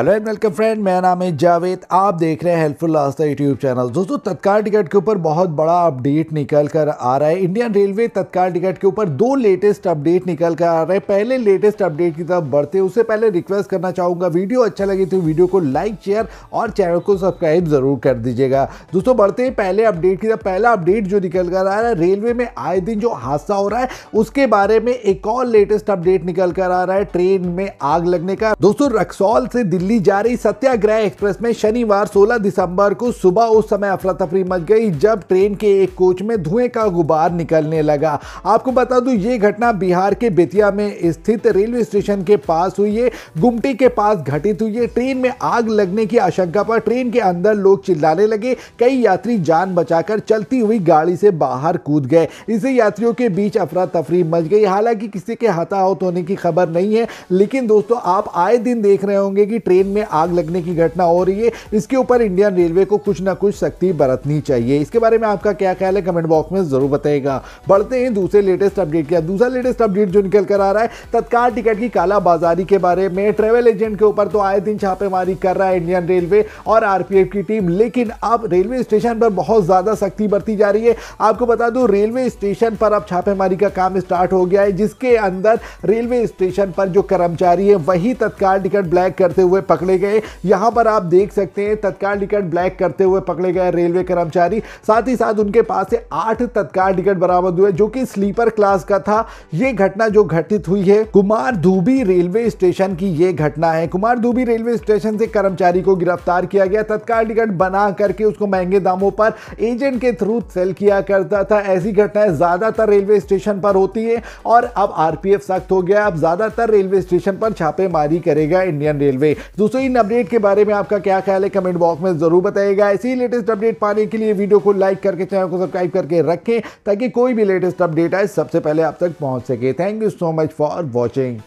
hello and welcome friend मेरा नाम है जावेद आप देख रहे हैं हेल्पफुल लास्ता यूट्यूब चैनल दोस्तों तत्काल टिकट के ऊपर बहुत बड़ा अपडेट निकल कर आ रहा है इंडियन रेलवे तत्काल टिकट के ऊपर दो लेटेस्ट अपडेट निकल कर आ रहे हैं पहले लेटेस्ट अपडेट की तरफ बढ़ते हैं उससे पहले रिक्वेस्ट करना चाहूँगा वीडियो अच्छा लगे तो वीडियो को लाइक शेयर और चैनल को सब्सक्राइब ज़रूर कर दीजिएगा दोस्तों बढ़ते हैं पहले अपडेट की तरफ पहला अपडेट जो निकल कर आ रहा है रेलवे में आए दिन जो हादसा हो रहा है उसके बारे में एक और लेटेस्ट अपडेट निकल कर आ रहा है ट्रेन में आग लगने का दोस्तों रक्सौल से दिल्ली दिल्ली जा रही सत्याग्रह एक्सप्रेस में शनिवार 16 दिसंबर को सुबह उस समय अफरा तफरी मच गई जब ट्रेन के एक कोच में धुएं का गुबार निकलने लगा आपको बता दूं ये घटना बिहार के बेतिया में स्थित रेलवे स्टेशन के पास हुई है गुमटी के पास घटित हुई है ट्रेन में आग लगने की आशंका पर ट्रेन के अंदर लोग चिल्लाने लगे कई यात्री जान बचाकर चलती हुई गाड़ी से बाहर कूद गए इससे यात्रियों के बीच अफरा तफरी मच गई हालांकि किसी के हताहत होने की खबर नहीं है लेकिन दोस्तों आप आए दिन देख रहे होंगे कि ट्रेन में आग लगने की घटना हो रही है इसके ऊपर इंडियन रेलवे को कुछ ना कुछ सख्ती बरतनी चाहिए इसके बारे में आपका क्या ख्याल है कमेंट बॉक्स में जरूर बताएगा बढ़ते हैं दूसरे लेटेस्ट अपडेट क्या दूसरा लेटेस्ट अपडेट जो निकल कर आ रहा है तत्काल टिकट की कालाबाजारी के बारे में ट्रेवल एजेंट के ऊपर तो आए दिन छापेमारी कर रहा है इंडियन रेलवे और आरपीएफ की टीम लेकिन अब रेलवे स्टेशन पर बहुत ज़्यादा सख्ती बरती जा रही है आपको बता दूं रेलवे स्टेशन पर अब छापेमारी का काम स्टार्ट हो गया है जिसके अंदर रेलवे स्टेशन पर जो कर्मचारी है वही तत्काल टिकट ब्लैक करते हुए हुए पकड़े गए यहां पर आप देख सकते हैं तत्काल टिकट ब्लैक करते हुए पकड़े गए रेलवे कर्मचारी साथ ही साथ उनके पास से आठ तत्काल टिकट बरामद हुए जो कि स्लीपर क्लास का था यह घटना जो घटित हुई है कुमार धूबी रेलवे स्टेशन की यह घटना है कुमार धूबी रेलवे स्टेशन से कर्मचारी को गिरफ्तार किया गया तत्काल टिकट बना करके उसको महंगे दामों पर एजेंट के थ्रू सेल किया करता था ऐसी घटनाएं ज्यादातर रेलवे स्टेशन पर होती है और अब आरपीएफ सख्त हो गया अब ज्यादातर रेलवे स्टेशन पर छापेमारी करेगा इंडियन रेलवे दोस्तों इन अपडेट के बारे में आपका क्या ख्याल है कमेंट बॉक्स में ज़रूर बताइएगा ऐसी लेटेस्ट अपडेट पाने के लिए वीडियो को लाइक करके चैनल को सब्सक्राइब करके रखें ताकि कोई भी लेटेस्ट अपडेट आए सबसे पहले आप तक पहुंच सके thank you so much for watching